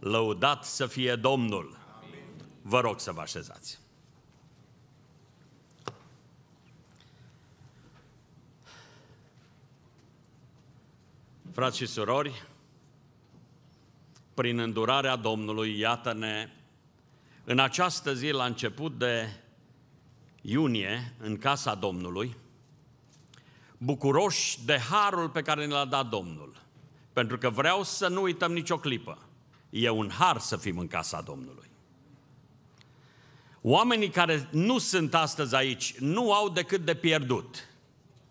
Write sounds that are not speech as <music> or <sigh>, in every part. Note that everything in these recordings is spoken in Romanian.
Lăudat să fie Domnul! Vă rog să vă așezați. Frați și surori, prin îndurarea Domnului, iată-ne în această zi, la început de iunie, în casa Domnului, bucuroși de harul pe care ne l-a dat Domnul. Pentru că vreau să nu uităm nicio clipă E un har să fim în casa Domnului. Oamenii care nu sunt astăzi aici nu au decât de pierdut.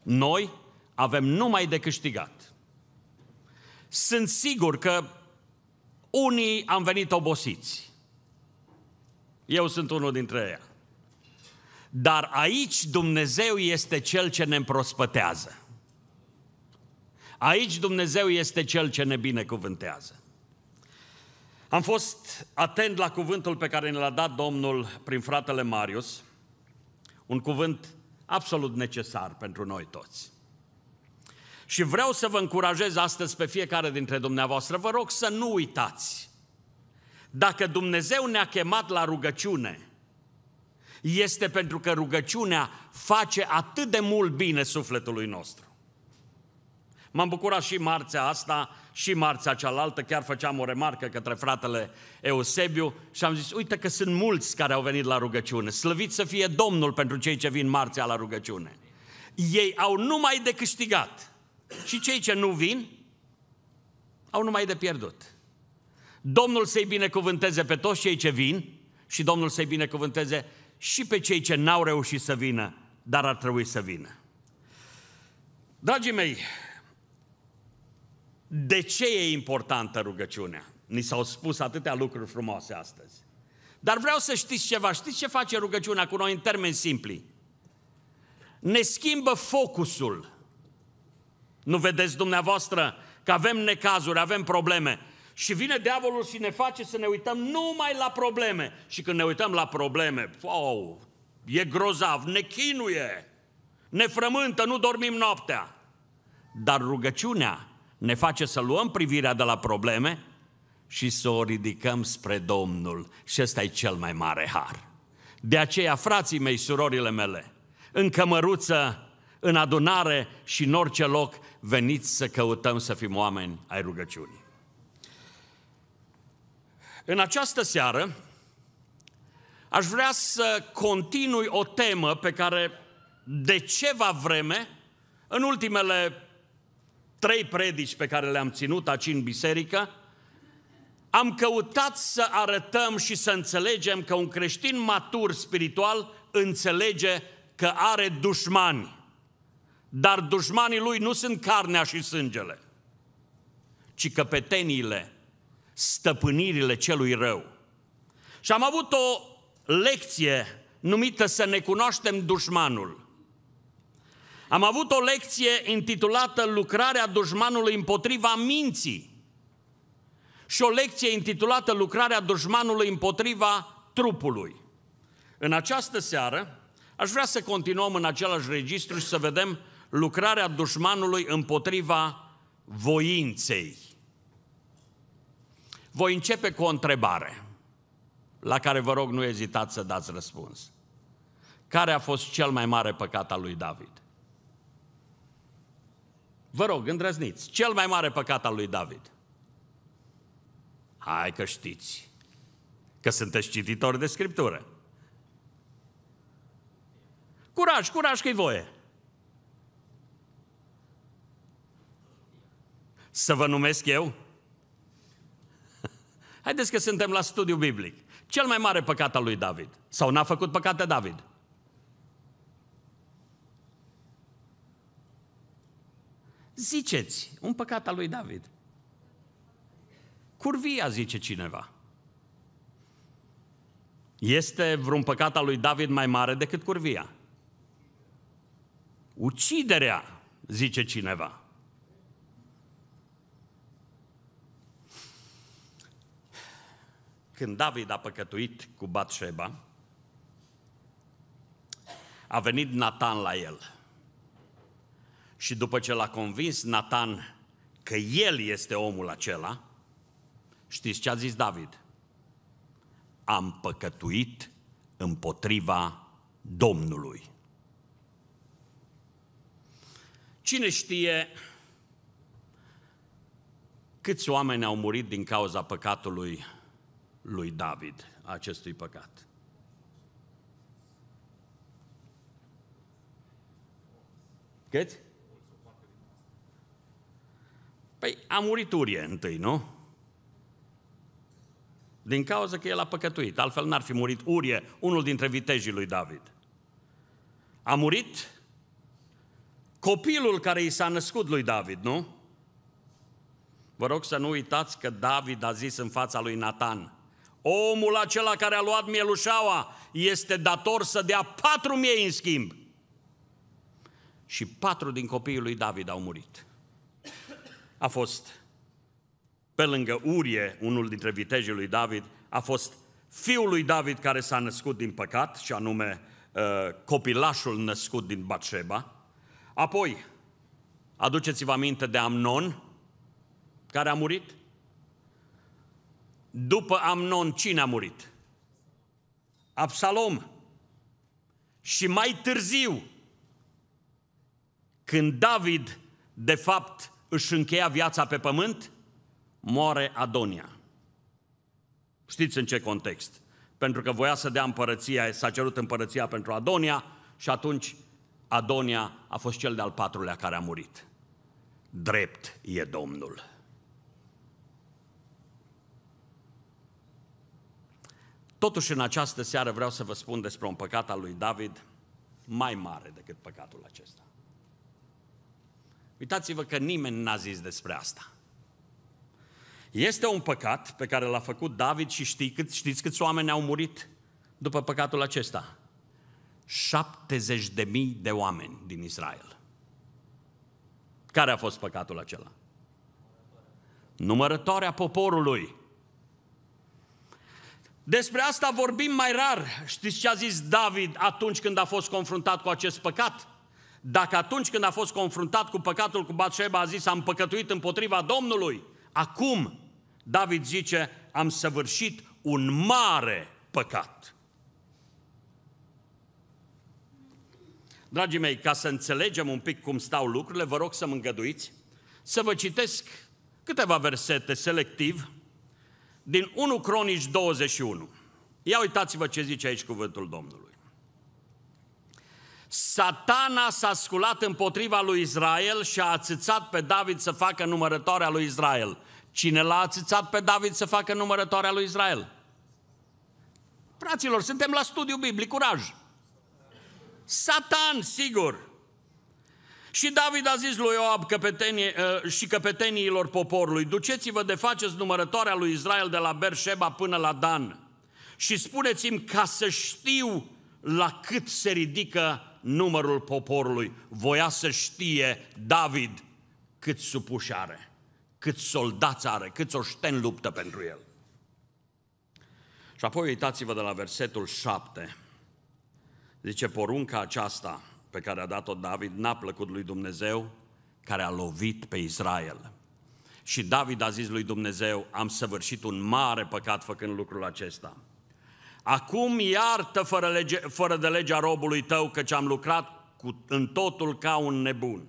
Noi avem numai de câștigat. Sunt sigur că unii am venit obosiți. Eu sunt unul dintre ei. Dar aici Dumnezeu este Cel ce ne împrospătează. Aici Dumnezeu este Cel ce ne binecuvântează. Am fost atent la cuvântul pe care ne l-a dat Domnul prin fratele Marius, un cuvânt absolut necesar pentru noi toți. Și vreau să vă încurajez astăzi pe fiecare dintre dumneavoastră, vă rog să nu uitați. Dacă Dumnezeu ne-a chemat la rugăciune, este pentru că rugăciunea face atât de mult bine sufletului nostru. M-am bucurat și marțea asta și marțea cealaltă, chiar făceam o remarcă către fratele Eusebiu și am zis, uite că sunt mulți care au venit la rugăciune, slăvit să fie Domnul pentru cei ce vin marțea la rugăciune. Ei au numai de câștigat și cei ce nu vin au numai de pierdut. Domnul să-i binecuvânteze pe toți cei ce vin și Domnul să-i binecuvânteze și pe cei ce n-au reușit să vină, dar ar trebui să vină. Dragii mei, de ce e importantă rugăciunea? Ni s-au spus atâtea lucruri frumoase astăzi. Dar vreau să știți ceva. Știți ce face rugăciunea cu noi în termeni simpli? Ne schimbă focusul. Nu vedeți dumneavoastră că avem necazuri, avem probleme. Și vine diavolul și ne face să ne uităm numai la probleme. Și când ne uităm la probleme, wow, e grozav, ne chinuie, ne frământă, nu dormim noaptea. Dar rugăciunea ne face să luăm privirea de la probleme și să o ridicăm spre Domnul. Și ăsta e cel mai mare har. De aceea, frații mei, surorile mele, în cămăruță, în adunare și în orice loc, veniți să căutăm să fim oameni ai rugăciunii. În această seară, aș vrea să continui o temă pe care de ceva vreme, în ultimele trei predici pe care le-am ținut aici în biserică, am căutat să arătăm și să înțelegem că un creștin matur spiritual înțelege că are dușmani. Dar dușmanii lui nu sunt carnea și sângele, ci căpeteniile, stăpânirile celui rău. Și am avut o lecție numită Să ne cunoaștem dușmanul. Am avut o lecție intitulată Lucrarea dușmanului împotriva minții și o lecție intitulată Lucrarea dușmanului împotriva trupului. În această seară aș vrea să continuăm în același registru și să vedem lucrarea dușmanului împotriva voinței. Voi începe cu o întrebare, la care vă rog nu ezitați să dați răspuns. Care a fost cel mai mare păcat al lui David? Vă rog, îndrăzniți, cel mai mare păcat al lui David. Hai că știți că sunteți cititori de Scriptură. Curaj, curaj că-i voie. Să vă numesc eu? <laughs> Haideți că suntem la studiu biblic. Cel mai mare păcat al lui David. Sau n-a făcut păcate David? Ziceți, un păcat al lui David. Curvia, zice cineva. Este vreun păcat al lui David mai mare decât curvia? Uciderea, zice cineva. Când David a păcătuit cu Batșeba, a venit Nathan la el și după ce l-a convins Nathan că el este omul acela, știți ce a zis David? Am păcătuit împotriva Domnului. Cine știe câți oameni au murit din cauza păcatului lui David, acestui păcat? Câți? Păi a murit Urie întâi, nu? Din cauza că el a păcătuit, altfel n-ar fi murit Urie, unul dintre vitejii lui David. A murit copilul care i s-a născut lui David, nu? Vă rog să nu uitați că David a zis în fața lui Nathan, omul acela care a luat mielușaua este dator să dea patru miei în schimb. Și patru din copiii lui David au murit a fost, pe lângă Urie, unul dintre vitejii lui David, a fost fiul lui David care s-a născut din păcat, și anume uh, copilașul născut din Batșeba. Apoi, aduceți-vă aminte de Amnon, care a murit. După Amnon, cine a murit? Absalom. Și mai târziu, când David, de fapt, își încheia viața pe pământ, moare Adonia. Știți în ce context? Pentru că voia să dea împărăția, s-a cerut împărăția pentru Adonia și atunci Adonia a fost cel de-al patrulea care a murit. Drept e Domnul. Totuși, în această seară vreau să vă spun despre un păcat al lui David mai mare decât păcatul acesta. Uitați-vă că nimeni n-a zis despre asta. Este un păcat pe care l-a făcut David și știi cât, știți câți oameni au murit după păcatul acesta? 70 de mii de oameni din Israel. Care a fost păcatul acela? Numărătoarea poporului. Despre asta vorbim mai rar. Știți ce a zis David atunci când a fost confruntat cu acest păcat? Dacă atunci când a fost confruntat cu păcatul cu Batșeba a zis am păcătuit împotriva Domnului, acum David zice am săvârșit un mare păcat. Dragii mei, ca să înțelegem un pic cum stau lucrurile, vă rog să mă îngăduiți să vă citesc câteva versete selectiv din 1 Cronici 21. Ia uitați-vă ce zice aici cuvântul Domnului. Satana s-a sculat împotriva lui Israel și a ațățat pe David să facă numărătoarea lui Israel. Cine l-a ațățat pe David să facă numărătoarea lui Israel? Fraților, suntem la studiu biblic, curaj! Satan, sigur! Și David a zis lui Ioab căpetenie, ă, și căpeteniilor poporului, duceți-vă de faceți numărătoarea lui Israel de la Berșeba până la Dan și spuneți-mi ca să știu la cât se ridică numărul poporului, voia să știe David cât supuși are, cât soldați are, câți oșteni luptă pentru el. Și apoi uitați-vă de la versetul 7. Zice, porunca aceasta pe care a dat-o David n-a plăcut lui Dumnezeu, care a lovit pe Israel. Și David a zis lui Dumnezeu, am săvârșit un mare păcat făcând lucrul acesta. Acum iartă fără, lege, fără de legea robului tău, căci am lucrat cu, în totul ca un nebun.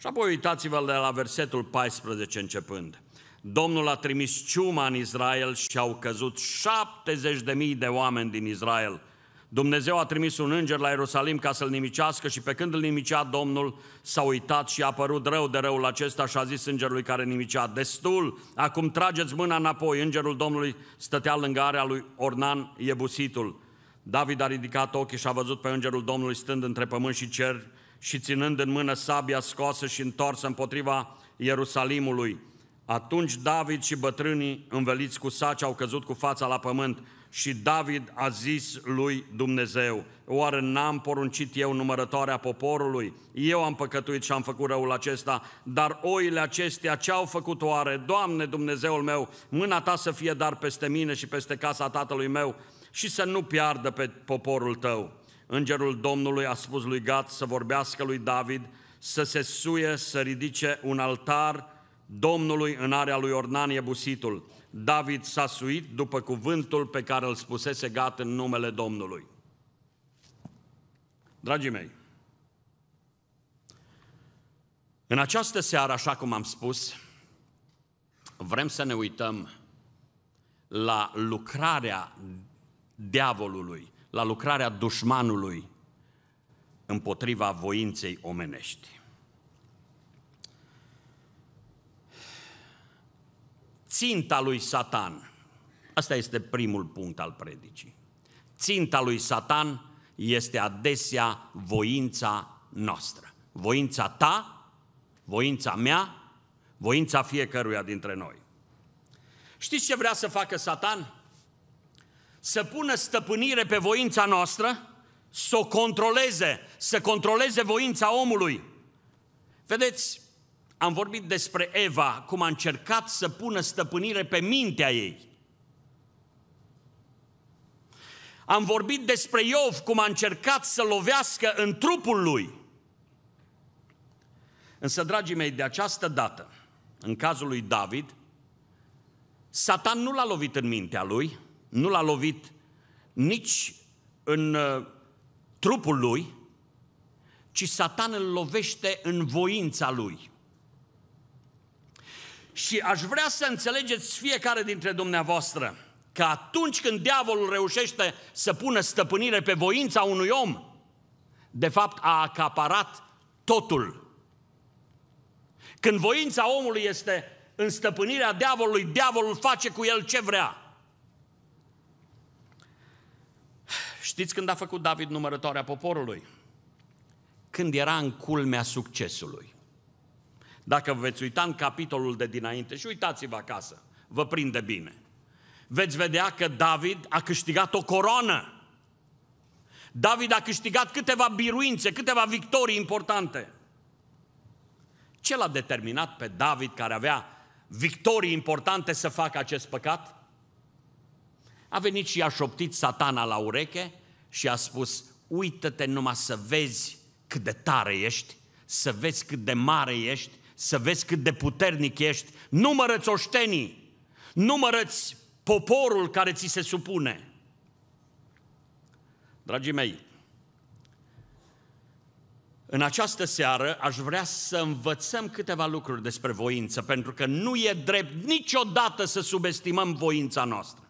Și apoi uitați-vă de la versetul 14 începând. Domnul a trimis ciuma în Israel și au căzut 70.000 de de oameni din Israel – Dumnezeu a trimis un înger la Ierusalim ca să-l nimicească și pe când îl nimicea Domnul s-a uitat și a părut rău de răul acesta și a zis îngerului care nimicea, destul, acum trageți mâna înapoi. Îngerul Domnului stătea lângă area lui Ornan Iebusitul. David a ridicat ochii și a văzut pe îngerul Domnului stând între pământ și cer și ținând în mână sabia scoasă și întorsă împotriva Ierusalimului. Atunci David și bătrânii, înveliți cu saci, au căzut cu fața la pământ. Și David a zis lui Dumnezeu, oare n-am poruncit eu numărătoarea poporului? Eu am păcătuit și am făcut răul acesta, dar oile acestea ce au făcut oare? Doamne Dumnezeul meu, mâna Ta să fie dar peste mine și peste casa tatălui meu și să nu piardă pe poporul Tău. Îngerul Domnului a spus lui Gat să vorbească lui David, să se suie, să ridice un altar Domnului în area lui Ornan Ebusitul David s-a suit după cuvântul pe care îl spusese Gat în numele Domnului. Dragii mei, în această seară, așa cum am spus, vrem să ne uităm la lucrarea diavolului, la lucrarea dușmanului împotriva voinței omenești. ținta lui Satan. Asta este primul punct al predicii. Ținta lui Satan este adesea voința noastră. Voința ta, voința mea, voința fiecăruia dintre noi. Știți ce vrea să facă Satan? Să pună stăpânire pe voința noastră, să o controleze, să controleze voința omului. Vedeți, am vorbit despre Eva, cum a încercat să pună stăpânire pe mintea ei. Am vorbit despre Iov, cum a încercat să lovească în trupul lui. Însă, dragii mei, de această dată, în cazul lui David, Satan nu l-a lovit în mintea lui, nu l-a lovit nici în uh, trupul lui, ci Satan îl lovește în voința lui. Și aș vrea să înțelegeți fiecare dintre dumneavoastră că atunci când diavolul reușește să pună stăpânire pe voința unui om, de fapt a acaparat totul. Când voința omului este în stăpânirea diavolului, diavolul face cu el ce vrea. Știți când a făcut David numărătoarea poporului? Când era în culmea succesului. Dacă veți uita în capitolul de dinainte și uitați-vă acasă, vă prinde bine. Veți vedea că David a câștigat o coroană. David a câștigat câteva biruințe, câteva victorii importante. Ce l-a determinat pe David, care avea victorii importante, să facă acest păcat? A venit și a șoptit satana la ureche și a spus, uită-te numai să vezi cât de tare ești, să vezi cât de mare ești, să vezi cât de puternic ești, numărăți oștenii, numărăți poporul care ți se supune. Dragii mei, în această seară aș vrea să învățăm câteva lucruri despre voință, pentru că nu e drept niciodată să subestimăm voința noastră.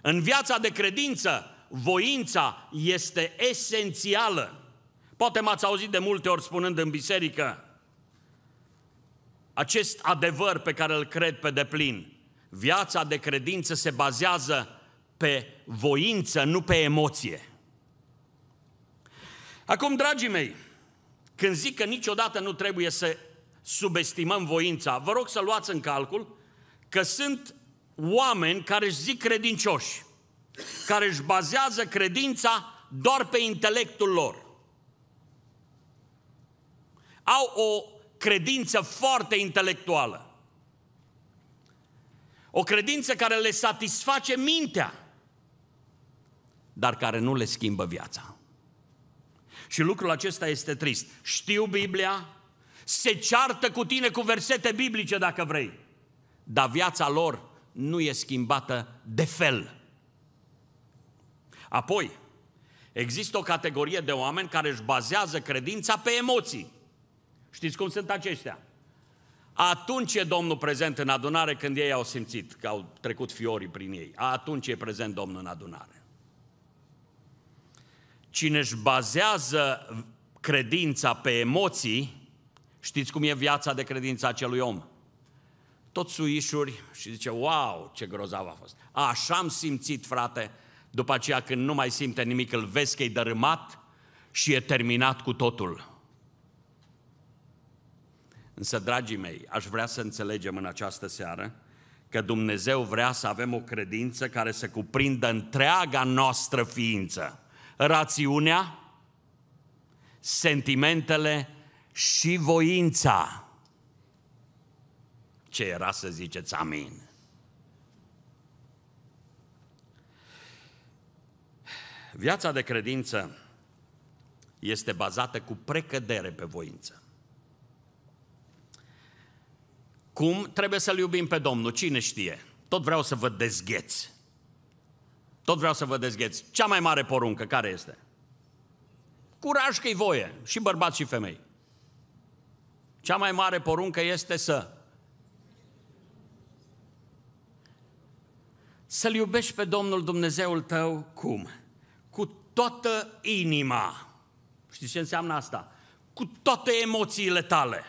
În viața de credință, voința este esențială. Poate m-ați auzit de multe ori spunând în biserică, acest adevăr pe care îl cred pe deplin. Viața de credință se bazează pe voință, nu pe emoție. Acum, dragii mei, când zic că niciodată nu trebuie să subestimăm voința, vă rog să luați în calcul că sunt oameni care își zic credincioși, care își bazează credința doar pe intelectul lor. Au o credință foarte intelectuală. O credință care le satisface mintea, dar care nu le schimbă viața. Și lucrul acesta este trist. Știu Biblia, se ceartă cu tine cu versete biblice dacă vrei, dar viața lor nu e schimbată de fel. Apoi, există o categorie de oameni care își bazează credința pe emoții. Știți cum sunt aceștia? Atunci e Domnul prezent în adunare când ei au simțit că au trecut fiorii prin ei. Atunci e prezent Domnul în adunare. Cine își bazează credința pe emoții, știți cum e viața de credință acelui om? Tot suișuri și zice, wow, ce grozav a fost. Așa am simțit, frate, după aceea când nu mai simte nimic, îl vezi că e dărâmat și e terminat cu totul. Însă, dragii mei, aș vrea să înțelegem în această seară că Dumnezeu vrea să avem o credință care să cuprindă întreaga noastră ființă. Rațiunea, sentimentele și voința. Ce era să ziceți amin? Viața de credință este bazată cu precădere pe voință. Cum trebuie să-L iubim pe Domnul? Cine știe? Tot vreau să vă dezgheți. Tot vreau să vă dezgheți. Cea mai mare poruncă care este? Curaj că-i voie, și bărbați și femei. Cea mai mare poruncă este să să-L iubești pe Domnul Dumnezeul tău cum? Cu toată inima. Știți ce înseamnă asta? Cu toate emoțiile tale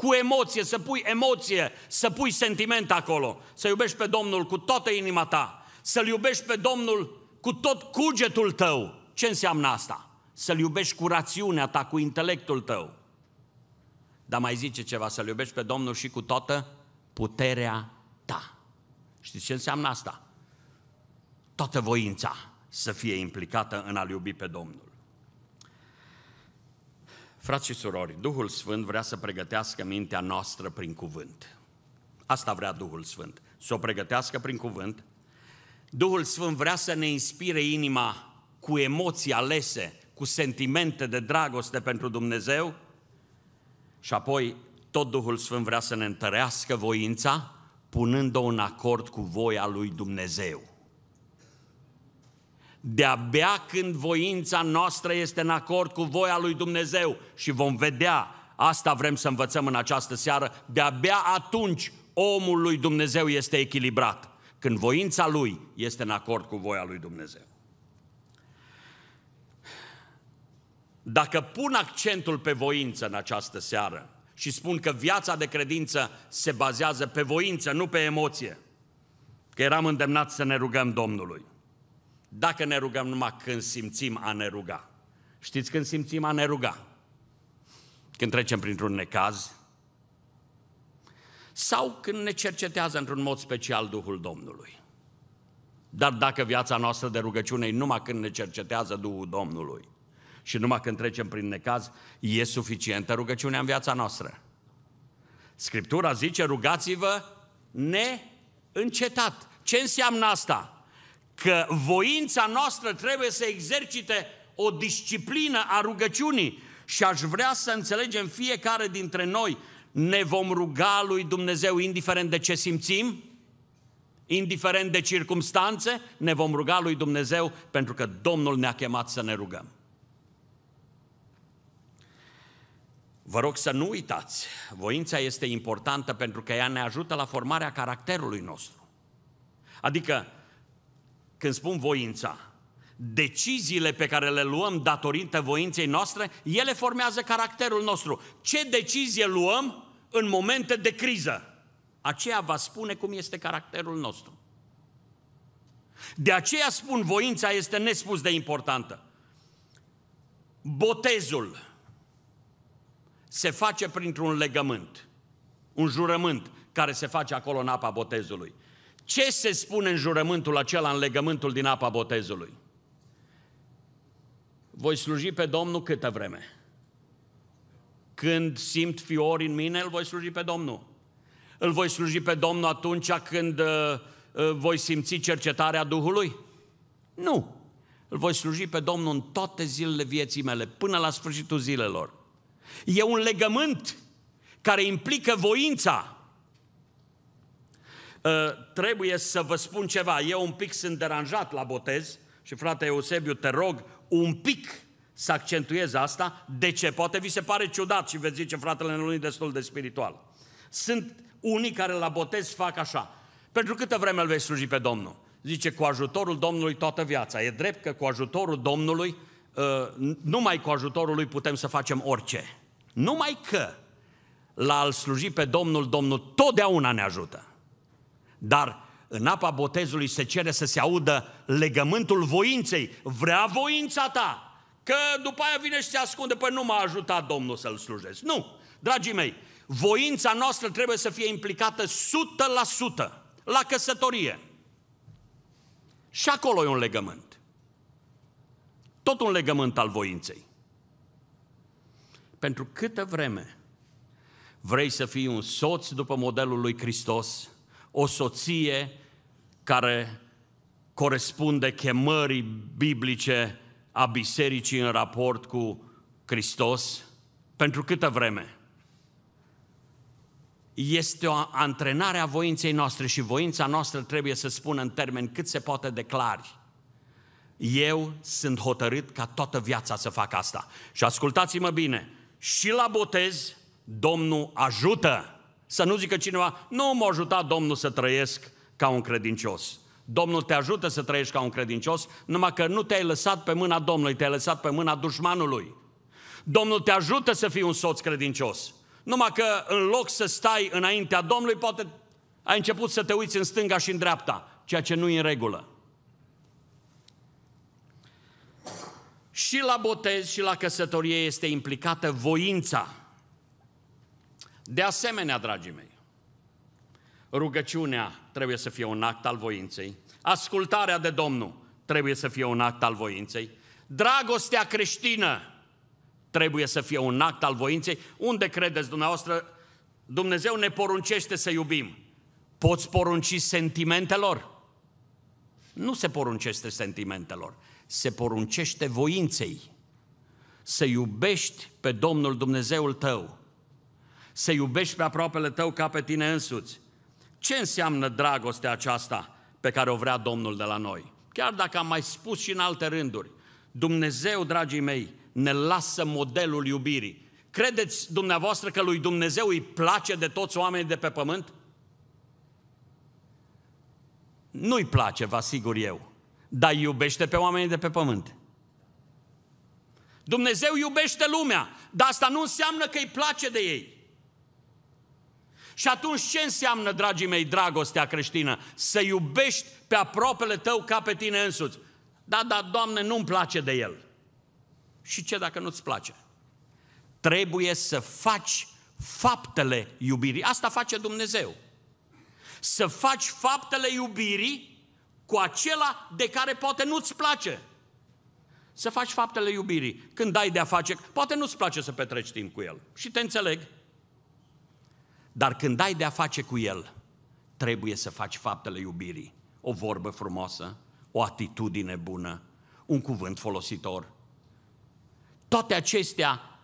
cu emoție, să pui emoție, să pui sentiment acolo, să iubești pe Domnul cu toată inima ta, să-L iubești pe Domnul cu tot cugetul tău. Ce înseamnă asta? Să-L iubești cu rațiunea ta, cu intelectul tău. Dar mai zice ceva, să-L iubești pe Domnul și cu toată puterea ta. Știți ce înseamnă asta? Toată voința să fie implicată în a-L iubi pe Domnul. Frați și surori, Duhul Sfânt vrea să pregătească mintea noastră prin cuvânt. Asta vrea Duhul Sfânt, să o pregătească prin cuvânt. Duhul Sfânt vrea să ne inspire inima cu emoții alese, cu sentimente de dragoste pentru Dumnezeu și apoi tot Duhul Sfânt vrea să ne întărească voința punând-o în acord cu voia lui Dumnezeu de-abia când voința noastră este în acord cu voia lui Dumnezeu și vom vedea, asta vrem să învățăm în această seară, de-abia atunci omul lui Dumnezeu este echilibrat, când voința lui este în acord cu voia lui Dumnezeu. Dacă pun accentul pe voință în această seară și spun că viața de credință se bazează pe voință, nu pe emoție, că eram îndemnat să ne rugăm Domnului, dacă ne rugăm numai când simțim a ne ruga. Știți când simțim a ne ruga? Când trecem printr-un necaz, sau când ne cercetează într-un mod special Duhul Domnului. Dar dacă viața noastră de rugăciune e numai când ne cercetează Duhul Domnului și numai când trecem prin necaz, e suficientă rugăciunea în viața noastră. Scriptura zice, rugați-vă neîncetat. Ce înseamnă asta? că voința noastră trebuie să exercite o disciplină a rugăciunii și aș vrea să înțelegem fiecare dintre noi, ne vom ruga lui Dumnezeu indiferent de ce simțim, indiferent de circumstanțe, ne vom ruga lui Dumnezeu pentru că Domnul ne-a chemat să ne rugăm. Vă rog să nu uitați, voința este importantă pentru că ea ne ajută la formarea caracterului nostru. Adică când spun voința, deciziile pe care le luăm datorită voinței noastre, ele formează caracterul nostru. Ce decizie luăm în momente de criză? Aceea va spune cum este caracterul nostru. De aceea spun, voința este nespus de importantă. Botezul se face printr-un legământ, un jurământ care se face acolo în apa botezului. Ce se spune în jurământul acela, în legământul din apa botezului? Voi sluji pe Domnul câtă vreme? Când simt fiori în mine, îl voi sluji pe Domnul. Îl voi sluji pe Domnul atunci când uh, uh, voi simți cercetarea Duhului? Nu. Îl voi sluji pe Domnul în toate zilele vieții mele, până la sfârșitul zilelor. E un legământ care implică voința Ă, trebuie să vă spun ceva. Eu un pic sunt deranjat la botez și frate Eusebiu, te rog, un pic să accentuez asta. De ce? Poate vi se pare ciudat și veți zice, fratele în e destul de spiritual. Sunt unii care la botez fac așa. Pentru câtă vreme îl vei sluji pe Domnul? Zice, cu ajutorul Domnului toată viața. E drept că cu ajutorul Domnului, ă, numai cu ajutorul lui putem să facem orice. Numai că la al sluji pe Domnul, Domnul totdeauna ne ajută. Dar în apa botezului se cere să se audă legământul voinței. Vrea voința ta, că după aia vine și se ascunde, păi nu m-a ajutat Domnul să-L slujesc. Nu, dragii mei, voința noastră trebuie să fie implicată 100% la căsătorie. Și acolo e un legământ. Tot un legământ al voinței. Pentru câtă vreme vrei să fii un soț după modelul lui Hristos, o soție care corespunde chemării biblice a bisericii în raport cu Hristos? Pentru câtă vreme? Este o antrenare a voinței noastre și voința noastră trebuie să spună în termeni cât se poate de clar. Eu sunt hotărât ca toată viața să fac asta. Și ascultați-mă bine, și la botez Domnul ajută. Să nu zică cineva, nu m-a ajutat Domnul să trăiesc ca un credincios. Domnul te ajută să trăiești ca un credincios, numai că nu te-ai lăsat pe mâna Domnului, te-ai lăsat pe mâna dușmanului. Domnul te ajută să fii un soț credincios. Numai că în loc să stai înaintea Domnului, poate ai început să te uiți în stânga și în dreapta, ceea ce nu e în regulă. Și la botez și la căsătorie este implicată voința de asemenea, dragii mei, rugăciunea trebuie să fie un act al voinței, ascultarea de Domnul trebuie să fie un act al voinței, dragostea creștină trebuie să fie un act al voinței. Unde credeți dumneavoastră? Dumnezeu ne poruncește să iubim. Poți porunci sentimentelor? Nu se poruncește sentimentelor, se poruncește voinței. Să iubești pe Domnul Dumnezeul tău să iubești pe aproapele tău ca pe tine însuți. Ce înseamnă dragostea aceasta pe care o vrea Domnul de la noi? Chiar dacă am mai spus și în alte rânduri, Dumnezeu, dragii mei, ne lasă modelul iubirii. Credeți dumneavoastră că lui Dumnezeu îi place de toți oamenii de pe pământ? Nu-i place, vă asigur eu, dar iubește pe oamenii de pe pământ. Dumnezeu iubește lumea, dar asta nu înseamnă că îi place de ei. Și atunci ce înseamnă, dragii mei, dragostea creștină? Să iubești pe aproapele tău ca pe tine însuți. Da, da, Doamne, nu-mi place de el. Și ce dacă nu-ți place? Trebuie să faci faptele iubirii. Asta face Dumnezeu. Să faci faptele iubirii cu acela de care poate nu-ți place. Să faci faptele iubirii. Când dai de-a face, poate nu-ți place să petreci timp cu el. Și te înțeleg. Dar când ai de-a face cu el, trebuie să faci faptele iubirii. O vorbă frumoasă, o atitudine bună, un cuvânt folositor. Toate acestea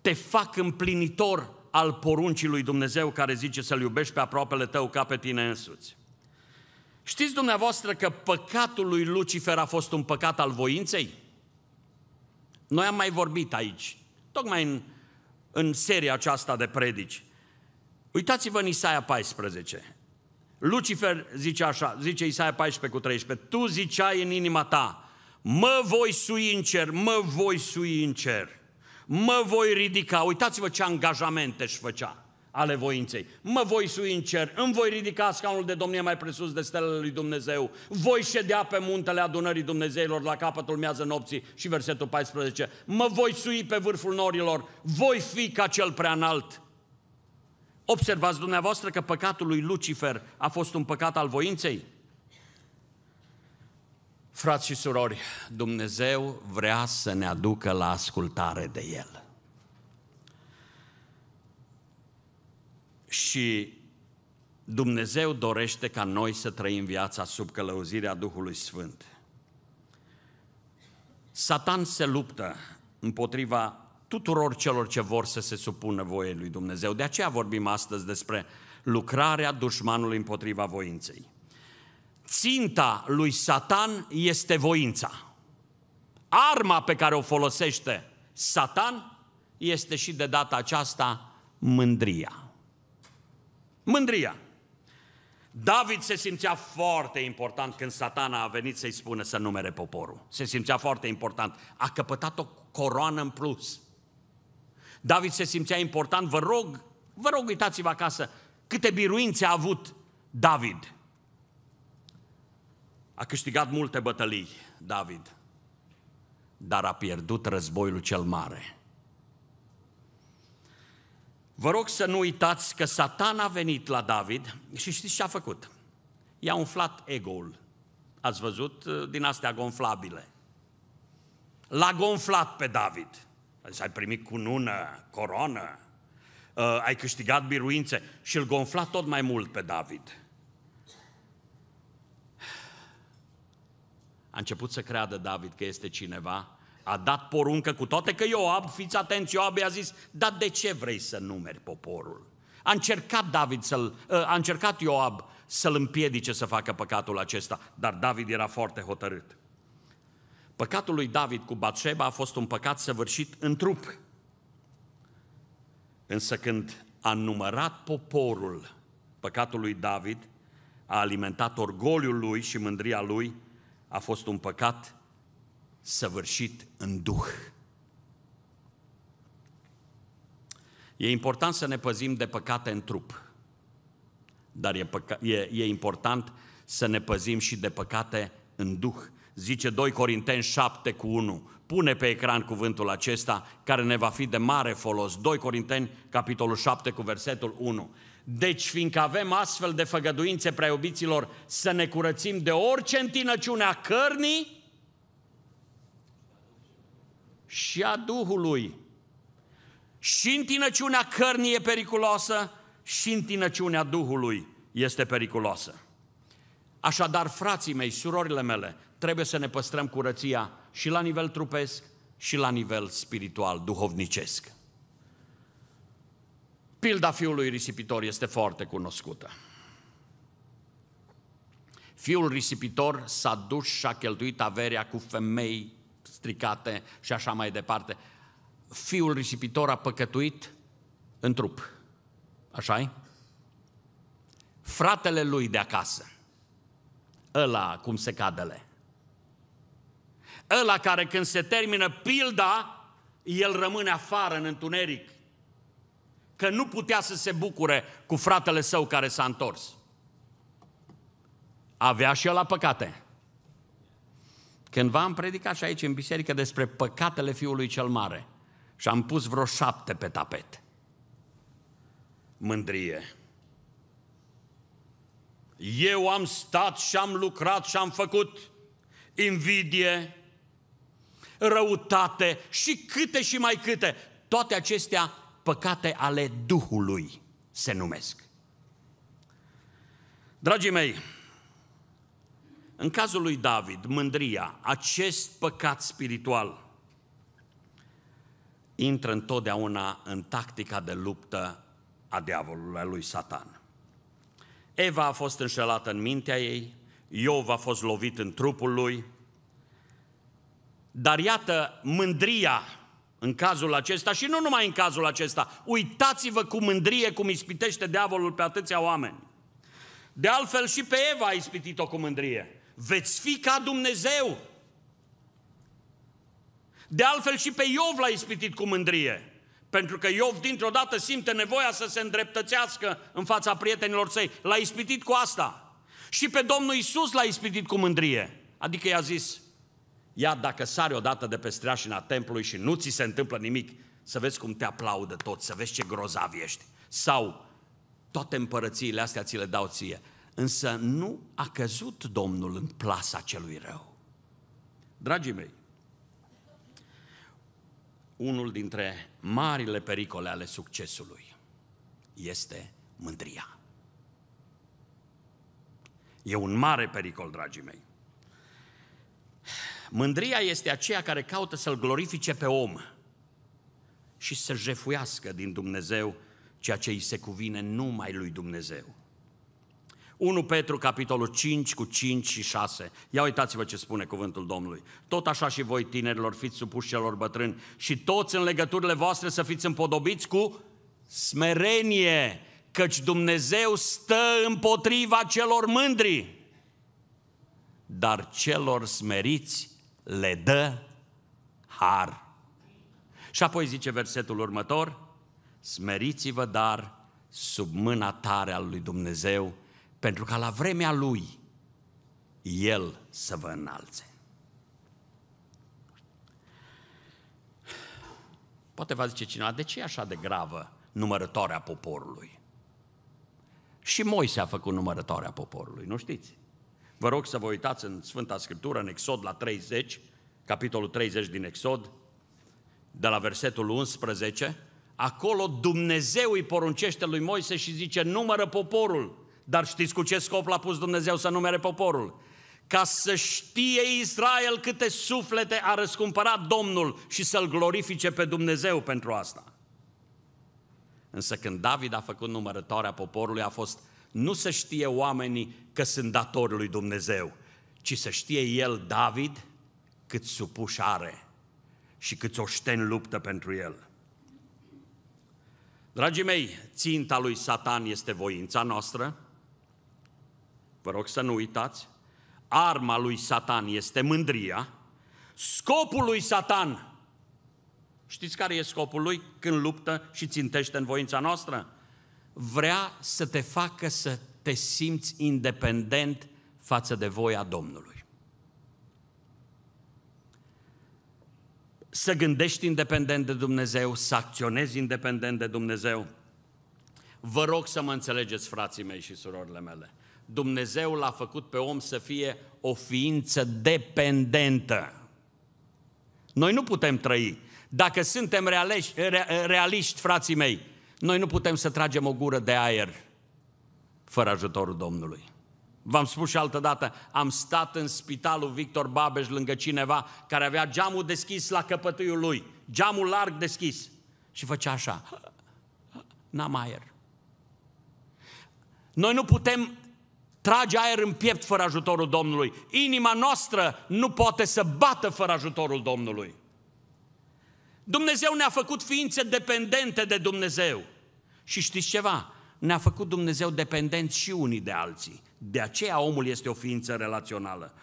te fac împlinitor al poruncii lui Dumnezeu care zice să-L iubești pe aproapele tău ca pe tine însuți. Știți dumneavoastră că păcatul lui Lucifer a fost un păcat al voinței? Noi am mai vorbit aici, tocmai în, în seria aceasta de predici. Uitați-vă în Isaia 14. Lucifer zice așa, zice Isaia 14 cu 13, tu ziceai în inima ta, mă voi sui în cer, mă voi sui în cer, mă voi ridica. Uitați-vă ce angajamente își făcea ale voinței. Mă voi sui în cer, îmi voi ridica scaunul de domnie mai presus de stelele lui Dumnezeu, voi ședea pe muntele adunării Dumnezeilor la capătul miază nopții și versetul 14, mă voi sui pe vârful norilor, voi fi ca cel preanalt. înalt Observați dumneavoastră că păcatul lui Lucifer a fost un păcat al voinței? Frați și surori, Dumnezeu vrea să ne aducă la ascultare de El. Și Dumnezeu dorește ca noi să trăim viața sub călăuzirea Duhului Sfânt. Satan se luptă împotriva tuturor celor ce vor să se supună voie lui Dumnezeu. De aceea vorbim astăzi despre lucrarea dușmanului împotriva voinței. Ținta lui Satan este voința. Arma pe care o folosește Satan este și de data aceasta mândria. Mândria. David se simțea foarte important când satana a venit să-i spună să numere poporul. Se simțea foarte important. A căpătat o coroană în plus. David se simțea important, vă rog, vă rog uitați-vă acasă câte biruințe a avut David. A câștigat multe bătălii, David, dar a pierdut războiul cel mare. Vă rog să nu uitați că Satan a venit la David și știți ce a făcut? I-a umflat ego-ul. Ați văzut uh, din astea gonflabile. L-a gonflat pe David. Adică ai primit cunună, coroană, uh, ai câștigat biruințe și îl gonfla tot mai mult pe David. A început să creadă David că este cineva, a dat poruncă cu toate că Ioab, fiți atenți, Ioab i-a zis, dar de ce vrei să numeri poporul? A încercat David să-l, uh, a încercat Ioab să-l împiedice să facă păcatul acesta, dar David era foarte hotărât. Păcatul lui David cu Batșeba a fost un păcat săvârșit în trup. Însă când a numărat poporul, păcatul lui David a alimentat orgoliul lui și mândria lui, a fost un păcat săvârșit în duh. E important să ne păzim de păcate în trup, dar e, păca- e, e important să ne păzim și de păcate în duh zice 2 Corinteni 7 cu 1. Pune pe ecran cuvântul acesta care ne va fi de mare folos. 2 Corinteni, capitolul 7 cu versetul 1. Deci, fiindcă avem astfel de făgăduințe prea să ne curățim de orice întinăciune a cărnii și a Duhului. Și întinăciunea cărnii e periculoasă și întinăciunea Duhului este periculoasă. Așadar, frații mei, surorile mele, trebuie să ne păstrăm curăția și la nivel trupesc și la nivel spiritual, duhovnicesc. Pilda fiului risipitor este foarte cunoscută. Fiul risipitor s-a dus și a cheltuit averea cu femei stricate și așa mai departe. Fiul risipitor a păcătuit în trup. așa -i? Fratele lui de acasă, ăla cum se cadele, ăla care când se termină pilda, el rămâne afară în întuneric. Că nu putea să se bucure cu fratele său care s-a întors. Avea și el la păcate. Cândva am predicat și aici în biserică despre păcatele Fiului cel Mare. Și am pus vreo șapte pe tapet. Mândrie. Eu am stat și am lucrat și am făcut invidie, răutate și câte și mai câte. Toate acestea păcate ale Duhului se numesc. Dragii mei, în cazul lui David, mândria, acest păcat spiritual, intră întotdeauna în tactica de luptă a diavolului, a lui Satan. Eva a fost înșelată în mintea ei, Iov a fost lovit în trupul lui, dar iată mândria în cazul acesta și nu numai în cazul acesta. Uitați-vă cu mândrie cum ispitește diavolul pe atâția oameni. De altfel și pe Eva a ispitit-o cu mândrie. Veți fi ca Dumnezeu. De altfel și pe Iov l-a ispitit cu mândrie. Pentru că Iov dintr-o dată simte nevoia să se îndreptățească în fața prietenilor săi. L-a ispitit cu asta. Și pe Domnul Isus l-a ispitit cu mândrie. Adică i-a zis, Ia dacă sari odată de pe streașina templului și nu ți se întâmplă nimic, să vezi cum te aplaudă tot, să vezi ce grozav ești. Sau toate împărățiile astea ți le dau ție. Însă nu a căzut Domnul în plasa celui rău. Dragii mei, unul dintre marile pericole ale succesului este mândria. E un mare pericol, dragii mei. Mândria este aceea care caută să-L glorifice pe om și să jefuiască din Dumnezeu ceea ce îi se cuvine numai lui Dumnezeu. 1 Petru, capitolul 5, cu 5 și 6. Ia uitați-vă ce spune cuvântul Domnului. Tot așa și voi, tinerilor, fiți supuși celor bătrâni și toți în legăturile voastre să fiți împodobiți cu smerenie, căci Dumnezeu stă împotriva celor mândri, dar celor smeriți le dă har. Și apoi zice versetul următor, smeriți-vă dar sub mâna tare al lui Dumnezeu, pentru ca la vremea lui el să vă înalțe. Poate vă zice cineva, de ce e așa de gravă numărătoarea poporului? Și Moise a făcut numărătoarea poporului, nu știți? Vă rog să vă uitați în Sfânta Scriptură, în Exod la 30, capitolul 30 din Exod, de la versetul 11, acolo Dumnezeu îi poruncește lui Moise și zice, numără poporul. Dar știți cu ce scop l-a pus Dumnezeu să numere poporul? Ca să știe Israel câte suflete a răscumpărat Domnul și să-L glorifice pe Dumnezeu pentru asta. Însă când David a făcut numărătoarea poporului, a fost nu să știe oamenii că sunt datori lui Dumnezeu, ci să știe el, David, cât supuș are și câți oșteni luptă pentru el. Dragii mei, ținta lui Satan este voința noastră. Vă rog să nu uitați. Arma lui Satan este mândria. Scopul lui Satan. Știți care e scopul lui când luptă și țintește în voința noastră? vrea să te facă să te simți independent față de voia Domnului. Să gândești independent de Dumnezeu, să acționezi independent de Dumnezeu. Vă rog să mă înțelegeți, frații mei și surorile mele. Dumnezeu l-a făcut pe om să fie o ființă dependentă. Noi nu putem trăi. Dacă suntem realiști, realiști frații mei, noi nu putem să tragem o gură de aer fără ajutorul Domnului. V-am spus și altă dată, am stat în spitalul Victor Babeș lângă cineva care avea geamul deschis la căpătuiul lui, geamul larg deschis și făcea așa, n-am aer. Noi nu putem trage aer în piept fără ajutorul Domnului. Inima noastră nu poate să bată fără ajutorul Domnului. Dumnezeu ne-a făcut ființe dependente de Dumnezeu. Și știți ceva? Ne-a făcut Dumnezeu dependenți și unii de alții. De aceea omul este o ființă relațională.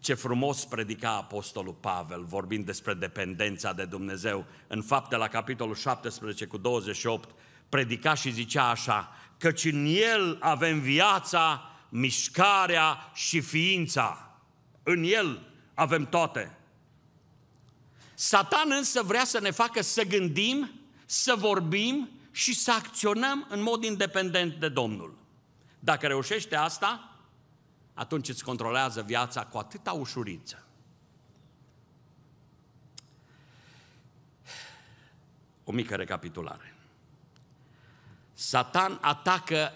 Ce frumos predica Apostolul Pavel vorbind despre dependența de Dumnezeu. În fapte la capitolul 17 cu 28 predica și zicea așa, căci în el avem viața, mișcarea și ființa. În el avem toate. Satan însă vrea să ne facă să gândim, să vorbim și să acționăm în mod independent de Domnul. Dacă reușește asta, atunci îți controlează viața cu atâta ușurință. O mică recapitulare. Satan atacă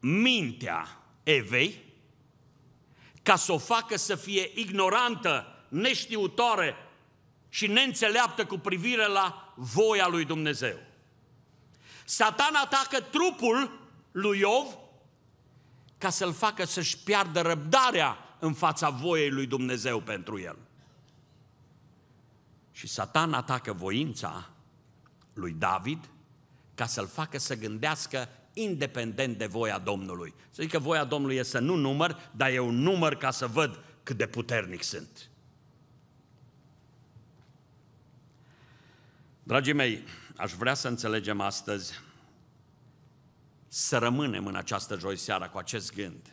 mintea Evei ca să o facă să fie ignorantă, neștiutoare și neînțeleaptă cu privire la voia lui Dumnezeu. Satan atacă trupul lui Iov ca să-l facă să-și piardă răbdarea în fața voiei lui Dumnezeu pentru el. Și Satan atacă voința lui David ca să-l facă să gândească independent de voia Domnului. Să zic că voia Domnului e să nu număr, dar eu număr ca să văd cât de puternic sunt. Dragii mei, aș vrea să înțelegem astăzi să rămânem în această joi seara cu acest gând.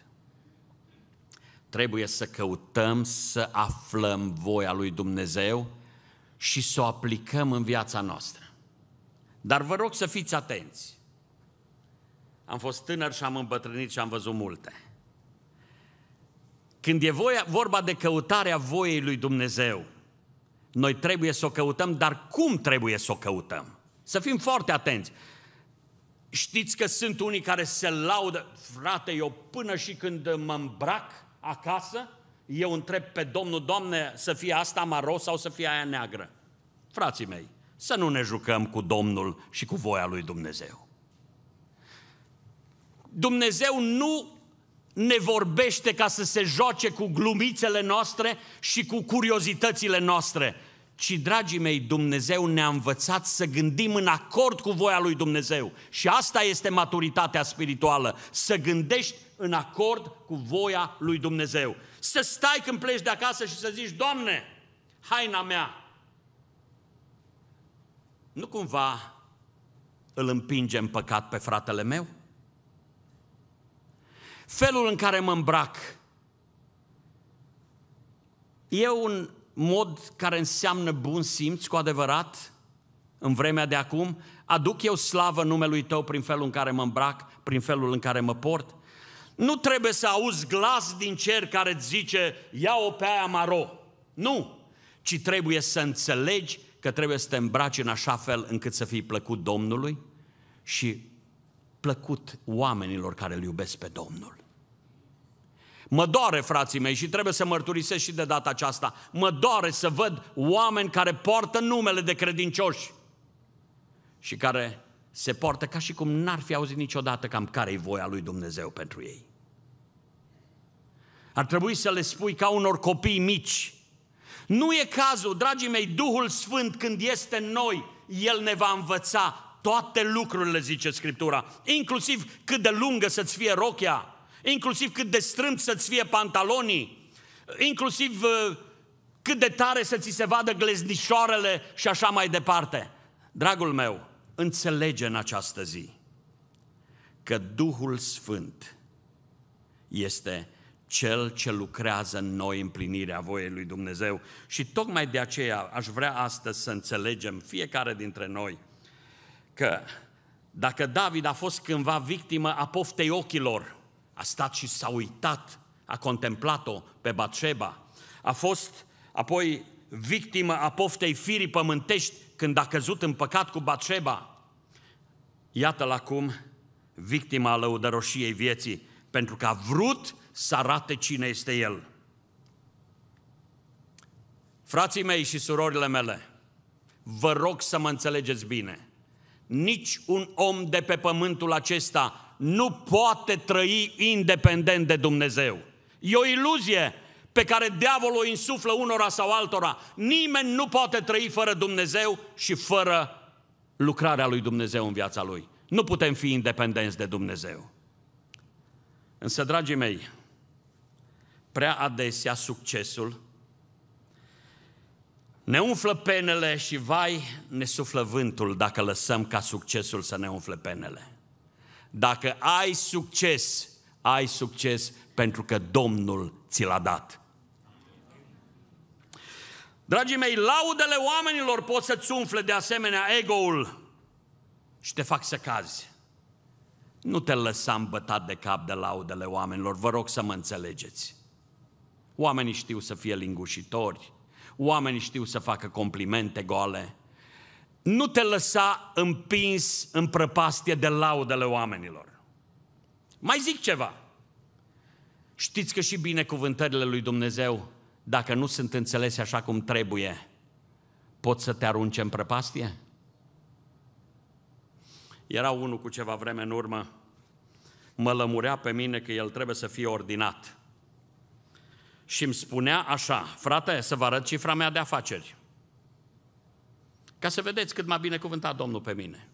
Trebuie să căutăm să aflăm voia lui Dumnezeu și să o aplicăm în viața noastră. Dar vă rog să fiți atenți. Am fost tânăr și am îmbătrânit și am văzut multe. Când e voia, vorba de căutarea voiei lui Dumnezeu, noi trebuie să o căutăm, dar cum trebuie să o căutăm? Să fim foarte atenți. Știți că sunt unii care se laudă, frate, eu până și când mă îmbrac acasă, eu întreb pe Domnul, Doamne, să fie asta maro sau să fie aia neagră? Frații mei, să nu ne jucăm cu Domnul și cu voia lui Dumnezeu. Dumnezeu nu ne vorbește ca să se joace cu glumițele noastre și cu curiozitățile noastre, ci, dragii mei, Dumnezeu ne-a învățat să gândim în acord cu voia lui Dumnezeu. Și asta este maturitatea spirituală, să gândești în acord cu voia lui Dumnezeu. Să stai când pleci de acasă și să zici, Doamne, haina mea, nu cumva îl împinge în păcat pe fratele meu? felul în care mă îmbrac. E un mod care înseamnă bun simț cu adevărat în vremea de acum? Aduc eu slavă numelui tău prin felul în care mă îmbrac, prin felul în care mă port? Nu trebuie să auzi glas din cer care îți zice, ia-o pe aia maro. Nu, ci trebuie să înțelegi că trebuie să te îmbraci în așa fel încât să fii plăcut Domnului și plăcut oamenilor care îl iubesc pe Domnul. Mă doare, frații mei, și trebuie să mărturisesc și de data aceasta, mă doare să văd oameni care poartă numele de credincioși și care se poartă ca și cum n-ar fi auzit niciodată cam care-i voia lui Dumnezeu pentru ei. Ar trebui să le spui ca unor copii mici. Nu e cazul, dragii mei, Duhul Sfânt când este în noi, El ne va învăța toate lucrurile, zice Scriptura, inclusiv cât de lungă să-ți fie rochia, inclusiv cât de strâmb să-ți fie pantalonii, inclusiv uh, cât de tare să ți se vadă gleznișoarele și așa mai departe. Dragul meu, înțelege în această zi că Duhul Sfânt este cel ce lucrează în noi împlinirea voiei lui Dumnezeu. Și tocmai de aceea aș vrea astăzi să înțelegem fiecare dintre noi că dacă David a fost cândva victimă a poftei ochilor, a stat și s-a uitat, a contemplat-o pe Batseba, a fost apoi victimă a poftei firii pământești când a căzut în păcat cu Batseba, iată-l acum victima lăudăroșiei vieții, pentru că a vrut să arate cine este el. Frații mei și surorile mele, vă rog să mă înțelegeți bine – nici un om de pe pământul acesta nu poate trăi independent de Dumnezeu. E o iluzie pe care diavolul o insuflă unora sau altora. Nimeni nu poate trăi fără Dumnezeu și fără lucrarea lui Dumnezeu în viața lui. Nu putem fi independenți de Dumnezeu. Însă, dragii mei, prea adesea succesul ne umflă penele și vai, ne suflă vântul dacă lăsăm ca succesul să ne umfle penele. Dacă ai succes, ai succes pentru că Domnul ți l-a dat. Dragii mei, laudele oamenilor pot să-ți umfle de asemenea ego-ul și te fac să cazi. Nu te lăsa îmbătat de cap de laudele oamenilor, vă rog să mă înțelegeți. Oamenii știu să fie lingușitori, oamenii știu să facă complimente goale. Nu te lăsa împins în prăpastie de laudele oamenilor. Mai zic ceva. Știți că și binecuvântările lui Dumnezeu, dacă nu sunt înțelese așa cum trebuie, pot să te arunce în prăpastie? Era unul cu ceva vreme în urmă, mă lămurea pe mine că el trebuie să fie ordinat și îmi spunea așa, frate, să vă arăt cifra mea de afaceri. Ca să vedeți cât m-a binecuvântat Domnul pe mine.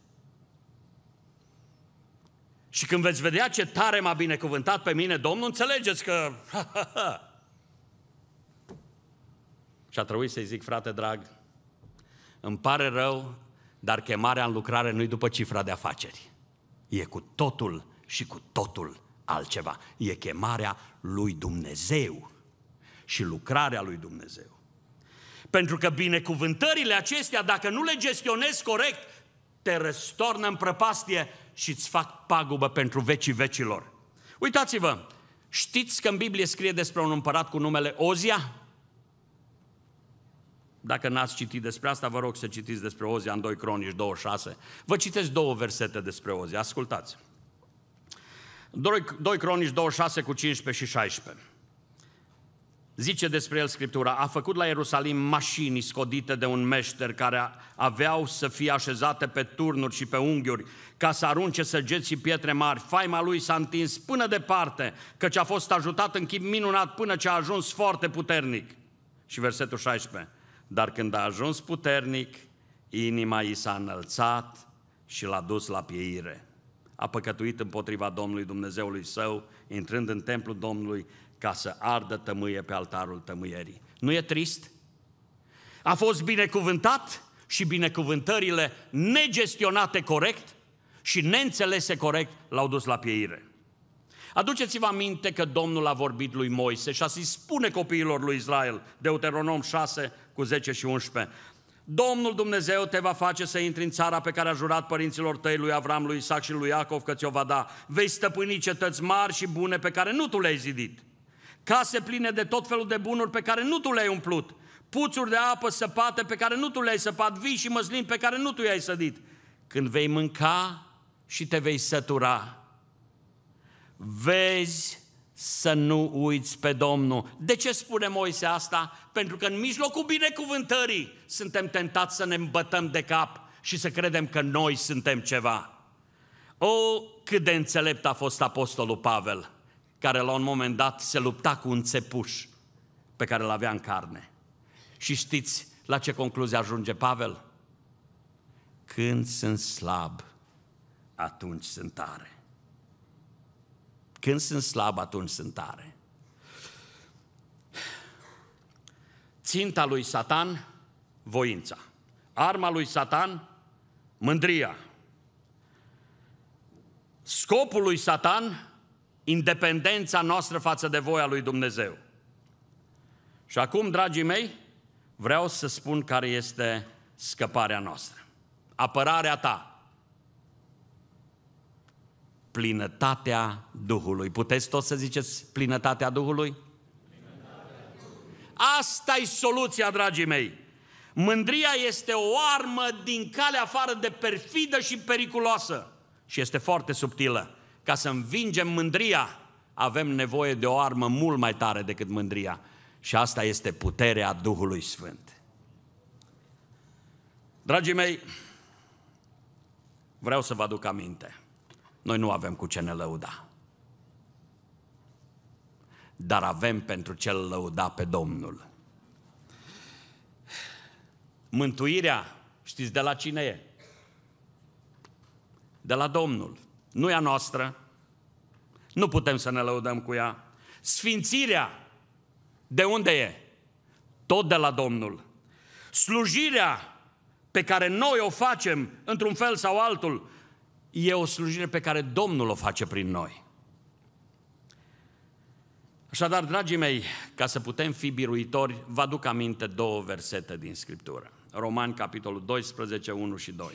Și când veți vedea ce tare m-a binecuvântat pe mine Domnul, înțelegeți că... <laughs> și a trebuit să-i zic, frate drag, îmi pare rău, dar chemarea în lucrare nu-i după cifra de afaceri. E cu totul și cu totul altceva. E chemarea lui Dumnezeu și lucrarea lui Dumnezeu. Pentru că binecuvântările acestea, dacă nu le gestionezi corect, te răstornă în prăpastie și îți fac pagubă pentru vecii vecilor. Uitați-vă, știți că în Biblie scrie despre un împărat cu numele Ozia? Dacă n-ați citit despre asta, vă rog să citiți despre Ozia în 2 Cronici 26. Vă citesc două versete despre Ozia, ascultați. 2, Cronici 26 cu 15 și 16. Zice despre el Scriptura, a făcut la Ierusalim mașini scodite de un meșter care aveau să fie așezate pe turnuri și pe unghiuri ca să arunce săgeți și pietre mari. Faima lui s-a întins până departe, căci a fost ajutat în chip minunat până ce a ajuns foarte puternic. Și versetul 16, dar când a ajuns puternic, inima i s-a înălțat și l-a dus la pieire. A păcătuit împotriva Domnului Dumnezeului său, intrând în templul Domnului, ca să ardă tămâie pe altarul tămâierii. Nu e trist? A fost binecuvântat și binecuvântările negestionate corect și neînțelese corect l-au dus la pieire. Aduceți-vă aminte că Domnul a vorbit lui Moise și a zis, spune copiilor lui Israel, Deuteronom 6 cu 10 și 11, Domnul Dumnezeu te va face să intri în țara pe care a jurat părinților tăi, lui Avram, lui Isaac și lui Iacov, că ți-o va da. Vei stăpâni cetăți mari și bune pe care nu tu le-ai zidit case pline de tot felul de bunuri pe care nu tu le-ai umplut, puțuri de apă săpate pe care nu tu le-ai săpat, vii și măslin pe care nu tu i-ai sădit. Când vei mânca și te vei sătura, vezi să nu uiți pe Domnul. De ce spune Moise asta? Pentru că în mijlocul binecuvântării suntem tentați să ne îmbătăm de cap și să credem că noi suntem ceva. O, cât de înțelept a fost Apostolul Pavel! care la un moment dat se lupta cu un țepuș pe care îl avea în carne. Și știți la ce concluzie ajunge Pavel? Când sunt slab, atunci sunt tare. Când sunt slab, atunci sunt tare. Ținta lui Satan, voința. Arma lui Satan, mândria. Scopul lui Satan, independența noastră față de voia lui Dumnezeu. Și acum, dragii mei, vreau să spun care este scăparea noastră. Apărarea ta. Plinătatea Duhului. Puteți tot să ziceți plinătatea Duhului? Asta e soluția, dragii mei. Mândria este o armă din calea afară de perfidă și periculoasă. Și este foarte subtilă ca să învingem mândria, avem nevoie de o armă mult mai tare decât mândria. Și asta este puterea Duhului Sfânt. Dragii mei, vreau să vă aduc aminte. Noi nu avem cu ce ne lăuda. Dar avem pentru ce lăuda pe Domnul. Mântuirea, știți de la cine e? De la Domnul nu e a noastră, nu putem să ne lăudăm cu ea. Sfințirea, de unde e? Tot de la Domnul. Slujirea pe care noi o facem, într-un fel sau altul, e o slujire pe care Domnul o face prin noi. Așadar, dragii mei, ca să putem fi biruitori, vă aduc aminte două versete din Scriptură. Romani, capitolul 12, 1 și 2.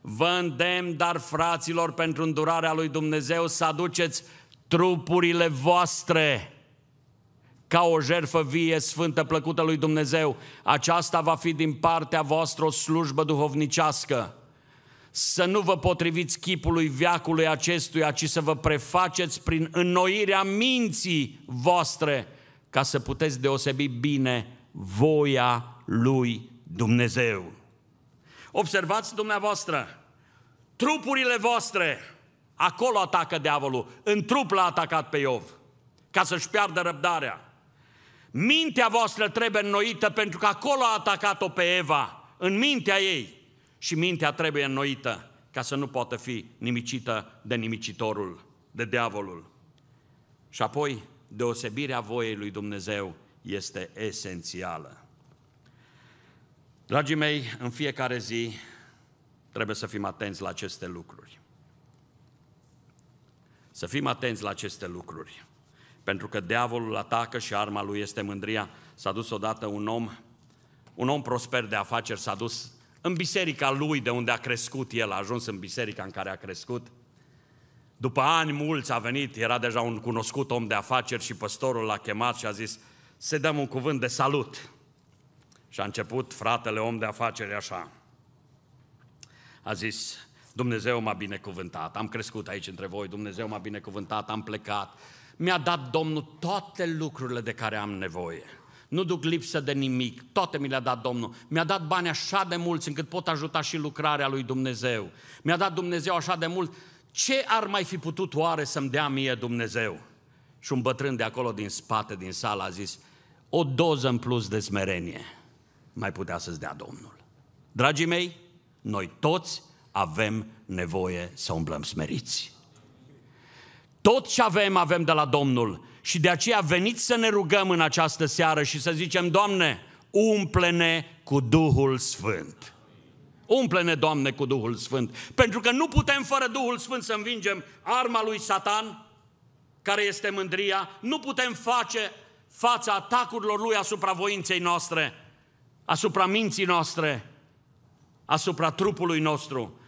Vă îndemn, dar fraților, pentru îndurarea lui Dumnezeu, să aduceți trupurile voastre ca o jertfă vie, sfântă, plăcută lui Dumnezeu. Aceasta va fi din partea voastră o slujbă duhovnicească. Să nu vă potriviți chipului viacului acestuia, ci să vă prefaceți prin înnoirea minții voastre, ca să puteți deosebi bine voia lui Dumnezeu. Observați dumneavoastră, trupurile voastre, acolo atacă diavolul, în trup l-a atacat pe Iov, ca să-și piardă răbdarea. Mintea voastră trebuie înnoită pentru că acolo a atacat-o pe Eva, în mintea ei. Și mintea trebuie înnoită ca să nu poată fi nimicită de nimicitorul, de diavolul. Și apoi, deosebirea voiei lui Dumnezeu este esențială. Dragii mei, în fiecare zi trebuie să fim atenți la aceste lucruri. Să fim atenți la aceste lucruri. Pentru că diavolul atacă și arma lui este mândria. S-a dus odată un om, un om prosper de afaceri, s-a dus în biserica lui de unde a crescut el, a ajuns în biserica în care a crescut. După ani mulți a venit, era deja un cunoscut om de afaceri și păstorul l-a chemat și a zis, să dăm un cuvânt de salut. Și a început fratele om de afaceri așa. A zis, Dumnezeu m-a binecuvântat, am crescut aici între voi, Dumnezeu m-a binecuvântat, am plecat, mi-a dat Domnul toate lucrurile de care am nevoie. Nu duc lipsă de nimic, toate mi le-a dat Domnul. Mi-a dat bani așa de mulți încât pot ajuta și lucrarea lui Dumnezeu. Mi-a dat Dumnezeu așa de mult. Ce ar mai fi putut oare să-mi dea mie Dumnezeu? Și un bătrân de acolo din spate, din sală, a zis, o doză în plus de smerenie mai putea să-ți dea Domnul. Dragii mei, noi toți avem nevoie să umblăm smeriți. Tot ce avem, avem de la Domnul și de aceea veniți să ne rugăm în această seară și să zicem, Doamne, umple-ne cu Duhul Sfânt. Umple-ne, Doamne, cu Duhul Sfânt. Pentru că nu putem fără Duhul Sfânt să învingem arma lui Satan, care este mândria, nu putem face fața atacurilor lui asupra voinței noastre asupra minții noastre, asupra trupului nostru